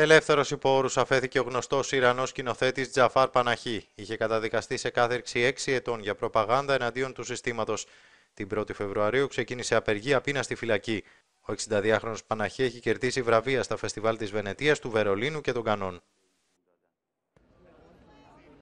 Ελεύθερος υπό όρους αφέθηκε ο γνωστός Ιρανός σκηνοθέτης Τζαφάρ Παναχή. Είχε καταδικαστεί σε κάθερξη 6 ετών για προπαγάνδα εναντίον του συστήματος. Την 1η Φεβρουαρίου ξεκίνησε απεργία πείνας στη φυλακή. Ο 62χρονο Παναχή έχει κερδίσει βραβεία στα φεστιβάλ της Βενετίας, του Βερολίνου και των Κανών.